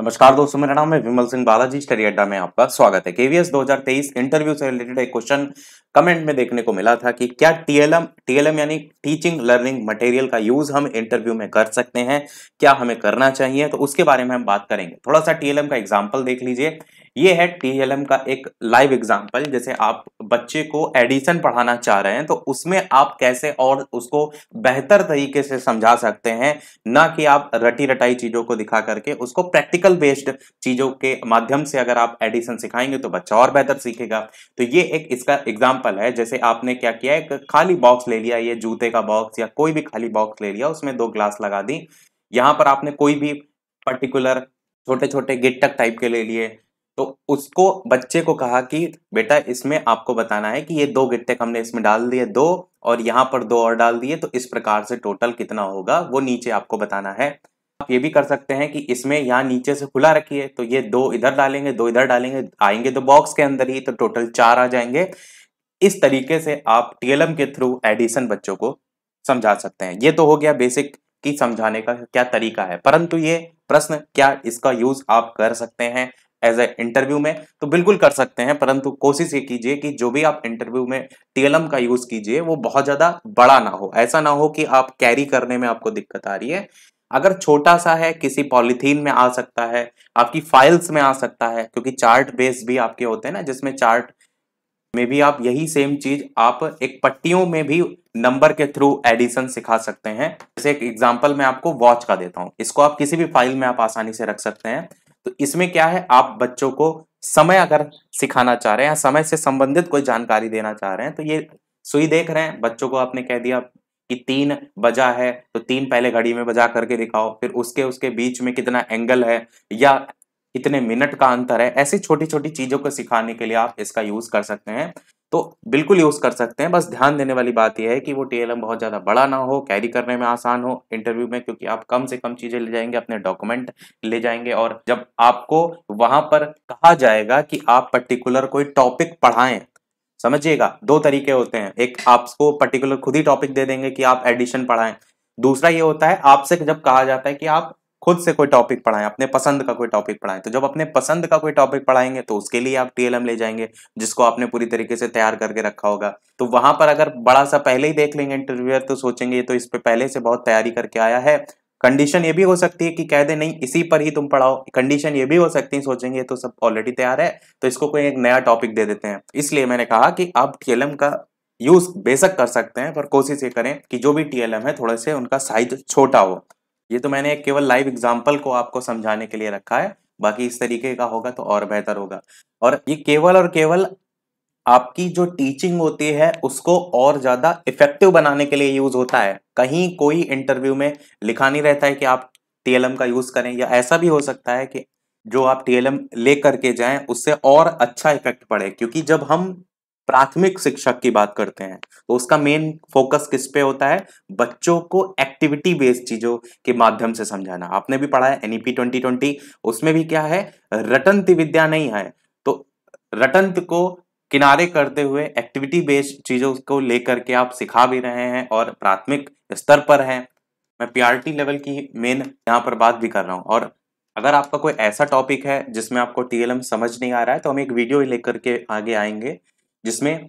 नमस्कार दोस्तों मेरा नाम है विमल सिंह बालाजी स्टडी अड्डा में आपका स्वागत है केवीएस 2023 इंटरव्यू से रिलेटेड एक क्वेश्चन कमेंट में देखने को मिला था कि क्या टीएलएम टीएलएम यानी टीचिंग लर्निंग मटेरियल का यूज हम इंटरव्यू में कर सकते हैं क्या हमें करना चाहिए तो उसके बारे में हम बात करेंगे थोड़ा सा टीएलएम का एग्जाम्पल देख लीजिए ये है टीएलएम का एक लाइव एग्जांपल जैसे आप बच्चे को एडिशन पढ़ाना चाह रहे हैं तो उसमें आप कैसे और उसको बेहतर तरीके से समझा सकते हैं ना कि आप रटी रटाई चीज़ों को दिखा करके उसको प्रैक्टिकल बेस्ड चीज़ों के माध्यम से अगर आप एडिशन सिखाएंगे तो बच्चा और बेहतर सीखेगा तो ये एक इसका एग्जाम्पल है जैसे आपने क्या किया एक खाली बॉक्स ले लिया ये जूते का बॉक्स या कोई भी खाली बॉक्स ले लिया उसमें दो ग्लास लगा दी यहाँ पर आपने कोई भी पर्टिकुलर छोटे छोटे गिटक टाइप के ले लिए तो उसको बच्चे को कहा कि बेटा इसमें आपको बताना है कि ये दो गिट्टे हमने इसमें डाल दिए दो और यहाँ पर दो और डाल दिए तो इस प्रकार से टोटल कितना होगा वो नीचे आपको बताना है आप ये भी कर सकते हैं कि इसमें यहाँ नीचे से खुला रखिए तो ये दो इधर डालेंगे दो इधर डालेंगे आएंगे तो बॉक्स के अंदर ही तो टोटल चार आ जाएंगे इस तरीके से आप टीएलएम के थ्रू एडिशन बच्चों को समझा सकते हैं ये तो हो गया बेसिक की समझाने का क्या तरीका है परंतु ये प्रश्न क्या इसका यूज आप कर सकते हैं एज ए इंटरव्यू में तो बिल्कुल कर सकते हैं परंतु कोशिश ये कीजिए कि जो भी आप इंटरव्यू में टीएलएम का यूज कीजिए वो बहुत ज्यादा बड़ा ना हो ऐसा ना हो कि आप कैरी करने में आपको दिक्कत आ रही है अगर छोटा सा है किसी पॉलिथीन में आ सकता है आपकी फाइल्स में आ सकता है क्योंकि चार्ट बेस भी आपके होते हैं ना जिसमें चार्ट में भी आप यही सेम चीज आप एक पट्टियों में भी नंबर के थ्रू एडिशन सिखा सकते हैं जैसे एक एग्जांपल मैं आपको वॉच का देता हूं इसको आप किसी भी फाइल में आप आसानी से रख सकते हैं तो इसमें क्या है आप बच्चों को समय अगर सिखाना चाह रहे हैं या समय से संबंधित कोई जानकारी देना चाह रहे हैं तो ये सुई देख रहे हैं बच्चों को आपने कह दिया कि तीन बजा है तो तीन पहले घड़ी में बजा करके दिखाओ फिर उसके उसके बीच में कितना एंगल है या कितने मिनट का अंतर है ऐसी छोटी छोटी चीजों को सिखाने के लिए आप इसका यूज कर सकते हैं तो बिल्कुल यूज़ कर सकते हैं बस ध्यान देने वाली बात यह है कि वो टी बहुत ज़्यादा बड़ा ना हो कैरी करने में आसान हो इंटरव्यू में क्योंकि आप कम से कम चीज़ें ले जाएंगे अपने डॉक्यूमेंट ले जाएंगे और जब आपको वहां पर कहा जाएगा कि आप पर्टिकुलर कोई टॉपिक पढ़ाएं समझिएगा दो तरीके होते हैं एक आपको पर्टिकुलर खुद ही टॉपिक दे देंगे कि आप एडिशन पढ़ाएं दूसरा ये होता है आपसे जब कहा जाता है कि आप खुद से कोई टॉपिक पढ़ाएं अपने पसंद का कोई टॉपिक पढ़ाएं तो जब अपने पसंद का कोई टॉपिक पढ़ाएंगे तो उसके लिए आप टीएलएम ले जाएंगे जिसको आपने पूरी तरीके से तैयार करके रखा होगा तो वहां पर अगर बड़ा सा पहले ही देख लेंगे इंटरव्यूअर तो सोचेंगे तो इस पर पहले से बहुत तैयारी करके आया है कंडीशन ये भी हो सकती है कि कह दे नहीं इसी पर ही तुम पढ़ाओ कंडीशन ये भी हो सकती है सोचेंगे तो सब ऑलरेडी तैयार है तो इसको कोई एक नया टॉपिक दे देते हैं इसलिए मैंने कहा कि आप टीएलएम का यूज बेशक कर सकते हैं पर कोशिश ये करें कि जो भी टीएलएम है थोड़े से उनका साइज छोटा हो ये तो मैंने केवल लाइव एग्जाम्पल को आपको समझाने के लिए रखा है बाकी इस तरीके का होगा तो और बेहतर होगा और ये केवल और केवल आपकी जो टीचिंग होती है उसको और ज़्यादा इफेक्टिव बनाने के लिए यूज़ होता है कहीं कोई इंटरव्यू में लिखा नहीं रहता है कि आप टीएलएम का यूज़ करें या ऐसा भी हो सकता है कि जो आप टीएलएम ले करके जाएं उससे और अच्छा इफेक्ट पड़े क्योंकि जब हम प्राथमिक शिक्षक की बात करते हैं तो उसका मेन फोकस किस पे होता है बच्चों को एक्टिविटी बेस्ड चीज़ों के माध्यम से समझाना आपने भी पढ़ा है एनईपी ट्वेंटी ट्वेंटी उसमें भी क्या है रटंत विद्या नहीं है तो रटंत को किनारे करते हुए एक्टिविटी बेस्ड चीज़ों को लेकर के आप सिखा भी रहे हैं और प्राथमिक स्तर पर हैं मैं पीआरटी लेवल की मेन यहाँ पर बात भी कर रहा हूँ और अगर आपका कोई ऐसा टॉपिक है जिसमें आपको टीएलएम समझ नहीं आ रहा है तो हम एक वीडियो लेकर के आगे आएंगे जिसमें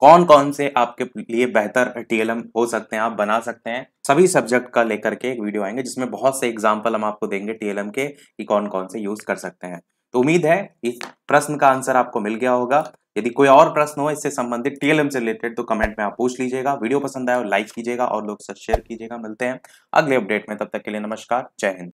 कौन कौन से आपके लिए बेहतर टीएलएम हो सकते हैं आप बना सकते हैं सभी सब्जेक्ट का लेकर के एक वीडियो आएंगे जिसमें बहुत से एग्जाम्पल हम आपको देंगे टीएलएम के कि कौन कौन से यूज कर सकते हैं तो उम्मीद है इस प्रश्न का आंसर आपको मिल गया होगा यदि कोई और प्रश्न हो इससे संबंधित टीएलएम से रिलेटेड तो कमेंट में आप पूछ लीजिएगा वीडियो पसंद आए लाइक कीजिएगा और लोग शेयर कीजिएगा मिलते हैं अगले अपडेट में तब तक के लिए नमस्कार जय हिंद